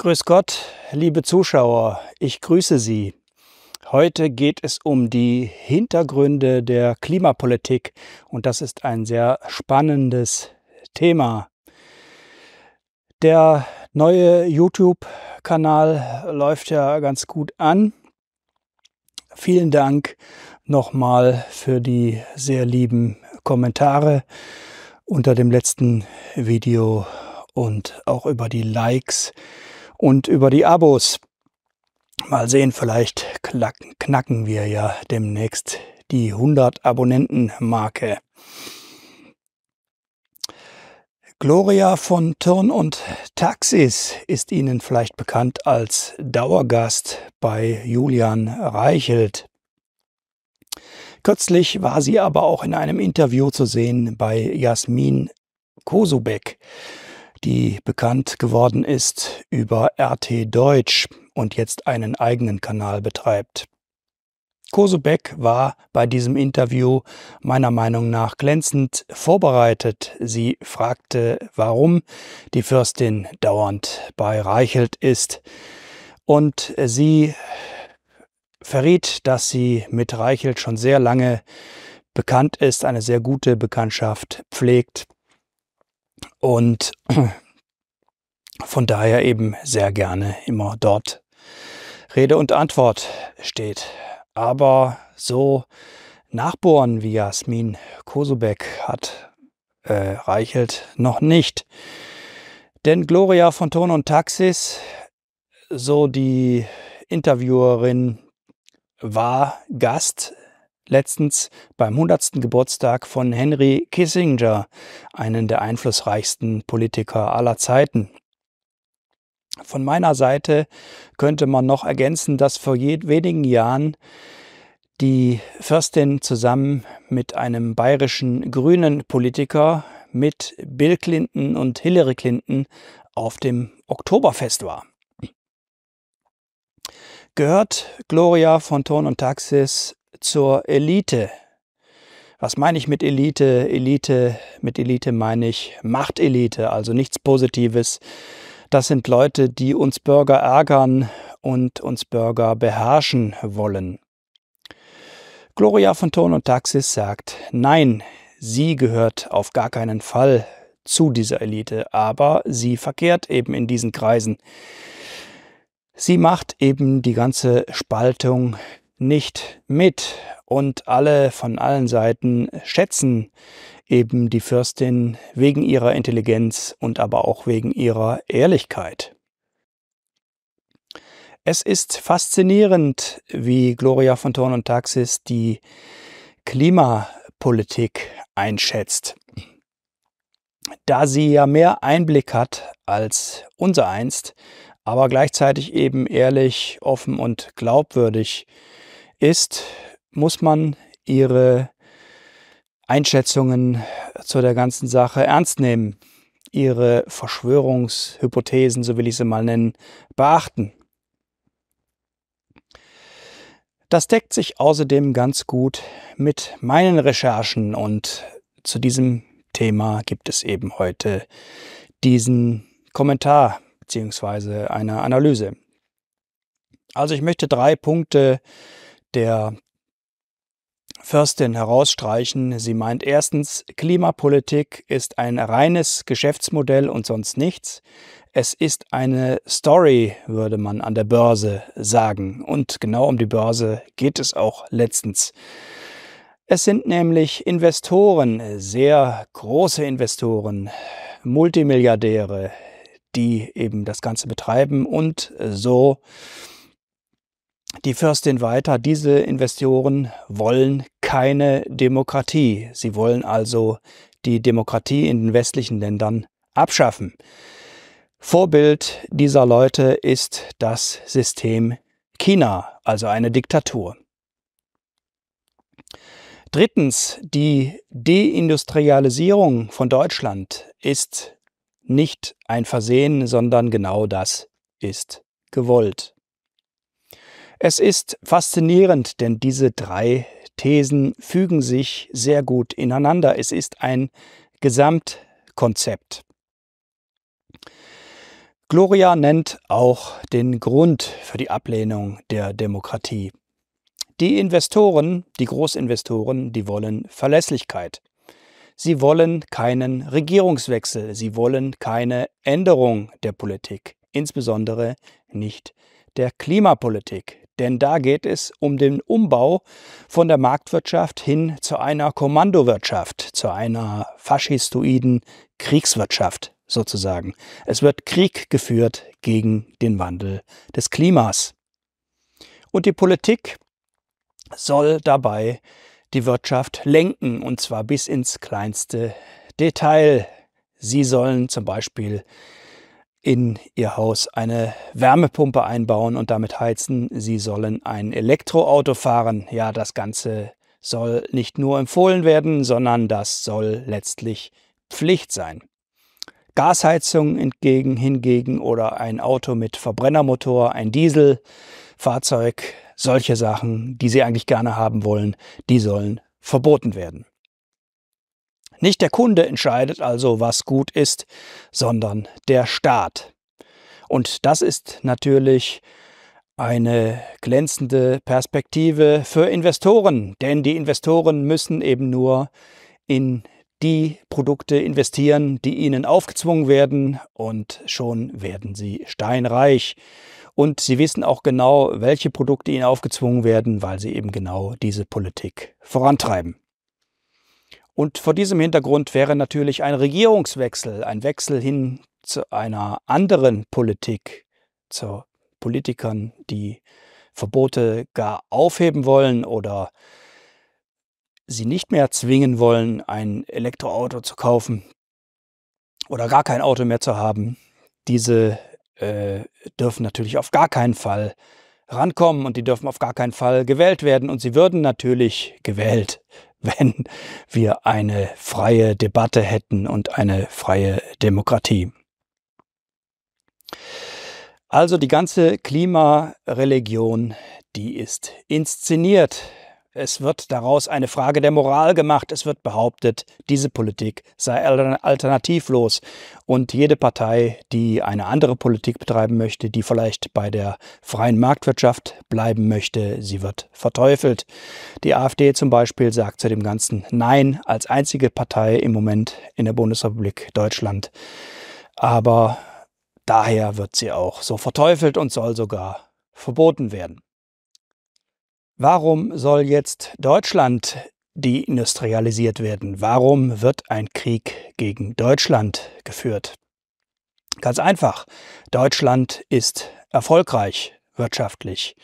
Grüß Gott, liebe Zuschauer, ich grüße Sie. Heute geht es um die Hintergründe der Klimapolitik und das ist ein sehr spannendes Thema. Der neue YouTube-Kanal läuft ja ganz gut an. Vielen Dank nochmal für die sehr lieben Kommentare unter dem letzten Video und auch über die Likes und über die Abos. Mal sehen, vielleicht knacken wir ja demnächst die 100 Abonnenten-Marke. Gloria von Turn und Taxis ist Ihnen vielleicht bekannt als Dauergast bei Julian Reichelt. Kürzlich war sie aber auch in einem Interview zu sehen bei Jasmin Kosubek die bekannt geworden ist über RT Deutsch und jetzt einen eigenen Kanal betreibt. Kosebeck war bei diesem Interview meiner Meinung nach glänzend vorbereitet. Sie fragte, warum die Fürstin dauernd bei Reichelt ist. Und sie verriet, dass sie mit Reichelt schon sehr lange bekannt ist, eine sehr gute Bekanntschaft pflegt und von daher eben sehr gerne immer dort Rede und Antwort steht. Aber so nachbohren wie Jasmin Kosubek hat äh, Reichelt noch nicht. Denn Gloria von Ton und Taxis, so die Interviewerin, war Gast letztens beim 100. Geburtstag von Henry Kissinger, einen der einflussreichsten Politiker aller Zeiten. Von meiner Seite könnte man noch ergänzen, dass vor wenigen Jahren die Fürstin zusammen mit einem bayerischen grünen Politiker, mit Bill Clinton und Hillary Clinton auf dem Oktoberfest war. Gehört Gloria von Ton und Taxis zur Elite. Was meine ich mit Elite? Elite, mit Elite meine ich Machtelite, also nichts Positives. Das sind Leute, die uns Bürger ärgern und uns Bürger beherrschen wollen. Gloria von Ton und Taxis sagt, nein, sie gehört auf gar keinen Fall zu dieser Elite, aber sie verkehrt eben in diesen Kreisen. Sie macht eben die ganze Spaltung nicht mit und alle von allen Seiten schätzen eben die Fürstin wegen ihrer Intelligenz und aber auch wegen ihrer Ehrlichkeit. Es ist faszinierend, wie Gloria von Thorn und Taxis die Klimapolitik einschätzt. Da sie ja mehr Einblick hat als unser einst, aber gleichzeitig eben ehrlich, offen und glaubwürdig ist, muss man ihre Einschätzungen zu der ganzen Sache ernst nehmen, ihre Verschwörungshypothesen, so will ich sie mal nennen, beachten. Das deckt sich außerdem ganz gut mit meinen Recherchen und zu diesem Thema gibt es eben heute diesen Kommentar beziehungsweise eine Analyse. Also ich möchte drei Punkte der Fürstin herausstreichen. Sie meint erstens, Klimapolitik ist ein reines Geschäftsmodell und sonst nichts. Es ist eine Story, würde man an der Börse sagen. Und genau um die Börse geht es auch letztens. Es sind nämlich Investoren, sehr große Investoren, Multimilliardäre, die eben das Ganze betreiben und so die Fürstin weiter, diese Investoren wollen keine Demokratie. Sie wollen also die Demokratie in den westlichen Ländern abschaffen. Vorbild dieser Leute ist das System China, also eine Diktatur. Drittens, die Deindustrialisierung von Deutschland ist nicht ein Versehen, sondern genau das ist gewollt. Es ist faszinierend, denn diese drei Thesen fügen sich sehr gut ineinander. Es ist ein Gesamtkonzept. Gloria nennt auch den Grund für die Ablehnung der Demokratie. Die Investoren, die Großinvestoren, die wollen Verlässlichkeit. Sie wollen keinen Regierungswechsel, sie wollen keine Änderung der Politik, insbesondere nicht der Klimapolitik. Denn da geht es um den Umbau von der Marktwirtschaft hin zu einer Kommandowirtschaft, zu einer faschistoiden Kriegswirtschaft sozusagen. Es wird Krieg geführt gegen den Wandel des Klimas. Und die Politik soll dabei die Wirtschaft lenken, und zwar bis ins kleinste Detail. Sie sollen zum Beispiel in ihr Haus eine Wärmepumpe einbauen und damit heizen. Sie sollen ein Elektroauto fahren. Ja, das Ganze soll nicht nur empfohlen werden, sondern das soll letztlich Pflicht sein. Gasheizung entgegen hingegen oder ein Auto mit Verbrennermotor, ein Dieselfahrzeug, solche Sachen, die sie eigentlich gerne haben wollen, die sollen verboten werden. Nicht der Kunde entscheidet also, was gut ist, sondern der Staat. Und das ist natürlich eine glänzende Perspektive für Investoren, denn die Investoren müssen eben nur in die Produkte investieren, die ihnen aufgezwungen werden und schon werden sie steinreich. Und sie wissen auch genau, welche Produkte ihnen aufgezwungen werden, weil sie eben genau diese Politik vorantreiben. Und vor diesem Hintergrund wäre natürlich ein Regierungswechsel, ein Wechsel hin zu einer anderen Politik, zu Politikern, die Verbote gar aufheben wollen oder sie nicht mehr zwingen wollen, ein Elektroauto zu kaufen oder gar kein Auto mehr zu haben. Diese äh, dürfen natürlich auf gar keinen Fall rankommen und die dürfen auf gar keinen Fall gewählt werden und sie würden natürlich gewählt, wenn wir eine freie Debatte hätten und eine freie Demokratie. Also die ganze Klimareligion, die ist inszeniert, es wird daraus eine Frage der Moral gemacht. Es wird behauptet, diese Politik sei alternativlos. Und jede Partei, die eine andere Politik betreiben möchte, die vielleicht bei der freien Marktwirtschaft bleiben möchte, sie wird verteufelt. Die AfD zum Beispiel sagt zu dem Ganzen Nein als einzige Partei im Moment in der Bundesrepublik Deutschland. Aber daher wird sie auch so verteufelt und soll sogar verboten werden. Warum soll jetzt Deutschland deindustrialisiert werden? Warum wird ein Krieg gegen Deutschland geführt? Ganz einfach. Deutschland ist erfolgreich wirtschaftlich.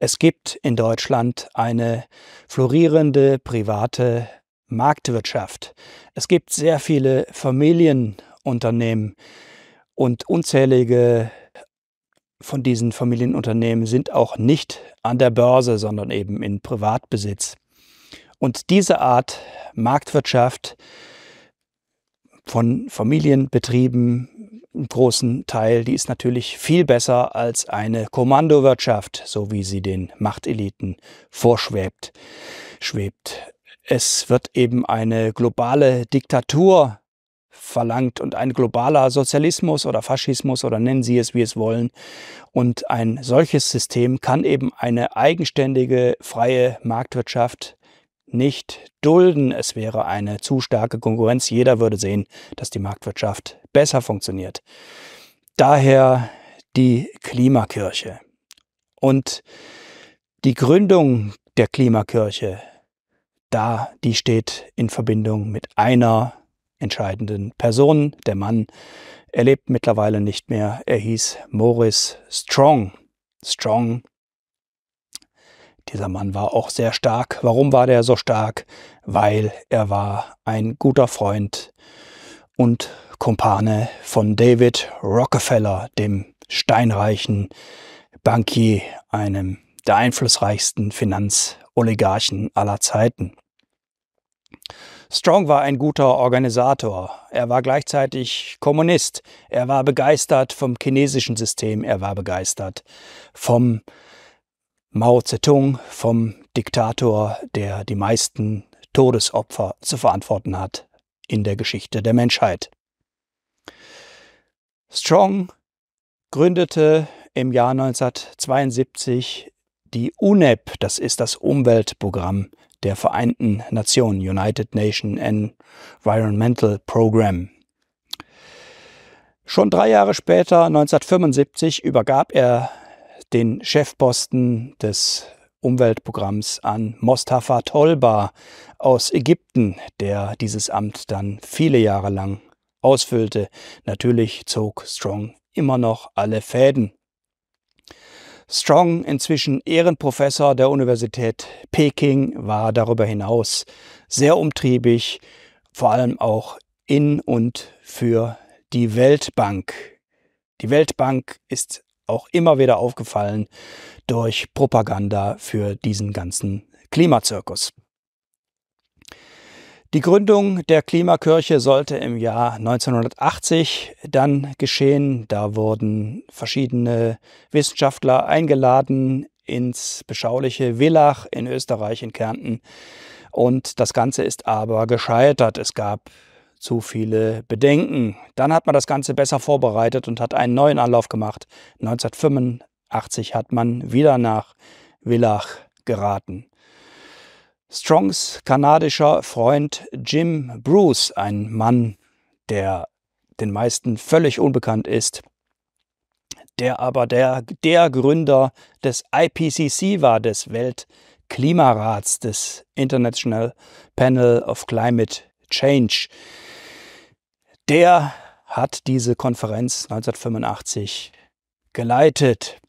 Es gibt in Deutschland eine florierende private Marktwirtschaft. Es gibt sehr viele Familienunternehmen und unzählige von diesen Familienunternehmen sind auch nicht an der Börse, sondern eben in Privatbesitz. Und diese Art Marktwirtschaft von Familienbetrieben im großen Teil, die ist natürlich viel besser als eine Kommandowirtschaft, so wie sie den Machteliten vorschwebt. Schwebt. Es wird eben eine globale Diktatur verlangt und ein globaler Sozialismus oder Faschismus oder nennen Sie es, wie es wollen. Und ein solches System kann eben eine eigenständige, freie Marktwirtschaft nicht dulden. Es wäre eine zu starke Konkurrenz. Jeder würde sehen, dass die Marktwirtschaft besser funktioniert. Daher die Klimakirche. Und die Gründung der Klimakirche, da, die steht in Verbindung mit einer entscheidenden Personen. Der Mann, er lebt mittlerweile nicht mehr, er hieß Morris Strong. Strong. Dieser Mann war auch sehr stark. Warum war der so stark? Weil er war ein guter Freund und Kumpane von David Rockefeller, dem steinreichen Bankier, einem der einflussreichsten Finanzoligarchen aller Zeiten. Strong war ein guter Organisator. Er war gleichzeitig Kommunist. Er war begeistert vom chinesischen System. Er war begeistert vom Mao Zedong, vom Diktator, der die meisten Todesopfer zu verantworten hat in der Geschichte der Menschheit. Strong gründete im Jahr 1972 die UNEP, das ist das Umweltprogramm der Vereinten Nationen, United Nation Environmental Program. Schon drei Jahre später, 1975, übergab er den Chefposten des Umweltprogramms an Mostafa Tolba aus Ägypten, der dieses Amt dann viele Jahre lang ausfüllte. Natürlich zog Strong immer noch alle Fäden. Strong, inzwischen Ehrenprofessor der Universität Peking, war darüber hinaus sehr umtriebig, vor allem auch in und für die Weltbank. Die Weltbank ist auch immer wieder aufgefallen durch Propaganda für diesen ganzen Klimazirkus. Die Gründung der Klimakirche sollte im Jahr 1980 dann geschehen. Da wurden verschiedene Wissenschaftler eingeladen ins beschauliche Villach in Österreich, in Kärnten. Und das Ganze ist aber gescheitert. Es gab zu viele Bedenken. Dann hat man das Ganze besser vorbereitet und hat einen neuen Anlauf gemacht. 1985 hat man wieder nach Villach geraten. Strongs kanadischer Freund Jim Bruce, ein Mann, der den meisten völlig unbekannt ist, der aber der, der Gründer des IPCC war, des Weltklimarats, des International Panel of Climate Change. Der hat diese Konferenz 1985 geleitet.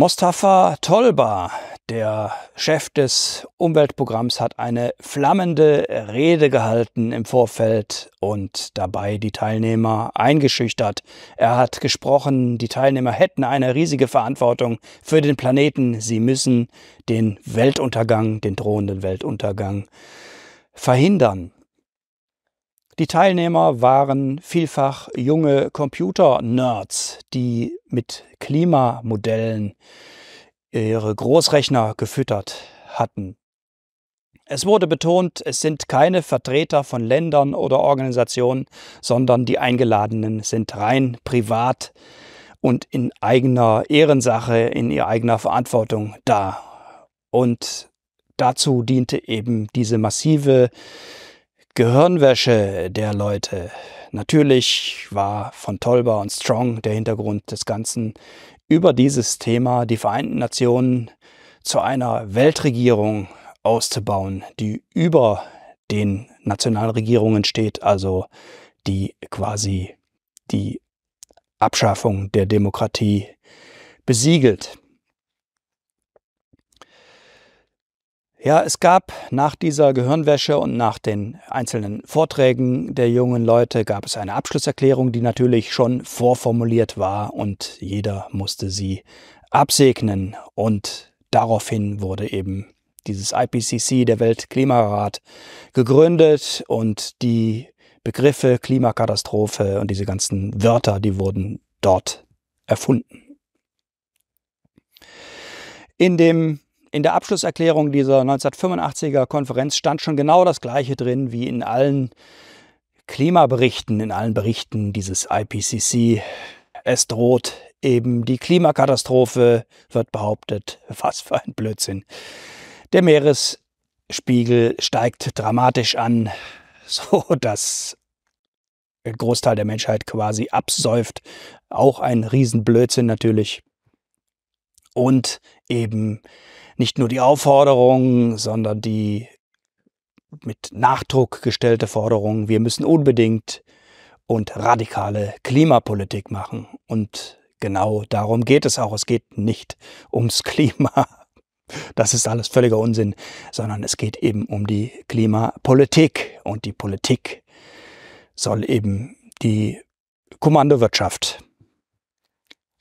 Mostafa Tolba, der Chef des Umweltprogramms, hat eine flammende Rede gehalten im Vorfeld und dabei die Teilnehmer eingeschüchtert. Er hat gesprochen, die Teilnehmer hätten eine riesige Verantwortung für den Planeten. Sie müssen den Weltuntergang, den drohenden Weltuntergang verhindern. Die Teilnehmer waren vielfach junge Computer-Nerds, die mit Klimamodellen ihre Großrechner gefüttert hatten. Es wurde betont, es sind keine Vertreter von Ländern oder Organisationen, sondern die Eingeladenen sind rein privat und in eigener Ehrensache, in ihrer eigener Verantwortung da. Und dazu diente eben diese massive Gehirnwäsche der Leute. Natürlich war von Tolba und Strong der Hintergrund des Ganzen, über dieses Thema die Vereinten Nationen zu einer Weltregierung auszubauen, die über den Nationalregierungen steht, also die quasi die Abschaffung der Demokratie besiegelt. Ja, es gab nach dieser Gehirnwäsche und nach den einzelnen Vorträgen der jungen Leute gab es eine Abschlusserklärung, die natürlich schon vorformuliert war und jeder musste sie absegnen. Und daraufhin wurde eben dieses IPCC, der Weltklimarat, gegründet und die Begriffe Klimakatastrophe und diese ganzen Wörter, die wurden dort erfunden. In dem in der Abschlusserklärung dieser 1985er Konferenz stand schon genau das Gleiche drin wie in allen Klimaberichten, in allen Berichten dieses IPCC. Es droht eben die Klimakatastrophe, wird behauptet. Was für ein Blödsinn. Der Meeresspiegel steigt dramatisch an, so dass der Großteil der Menschheit quasi absäuft. Auch ein Riesenblödsinn natürlich und eben nicht nur die Aufforderung, sondern die mit Nachdruck gestellte Forderung, wir müssen unbedingt und radikale Klimapolitik machen. Und genau darum geht es auch. Es geht nicht ums Klima. Das ist alles völliger Unsinn, sondern es geht eben um die Klimapolitik. Und die Politik soll eben die Kommandowirtschaft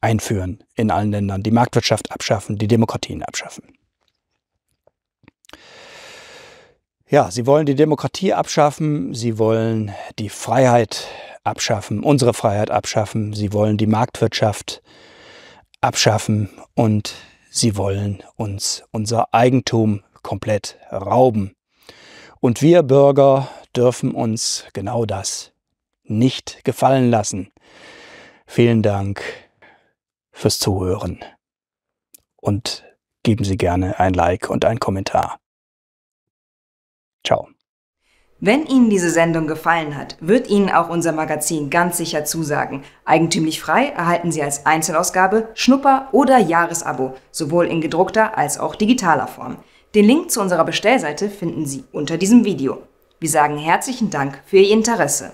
einführen in allen Ländern, die Marktwirtschaft abschaffen, die Demokratien abschaffen. Ja, sie wollen die Demokratie abschaffen, sie wollen die Freiheit abschaffen, unsere Freiheit abschaffen, sie wollen die Marktwirtschaft abschaffen und sie wollen uns unser Eigentum komplett rauben. Und wir Bürger dürfen uns genau das nicht gefallen lassen. Vielen Dank fürs Zuhören und geben Sie gerne ein Like und einen Kommentar. Ciao. Wenn Ihnen diese Sendung gefallen hat, wird Ihnen auch unser Magazin ganz sicher zusagen. Eigentümlich frei erhalten Sie als Einzelausgabe, Schnupper oder Jahresabo, sowohl in gedruckter als auch digitaler Form. Den Link zu unserer Bestellseite finden Sie unter diesem Video. Wir sagen herzlichen Dank für Ihr Interesse.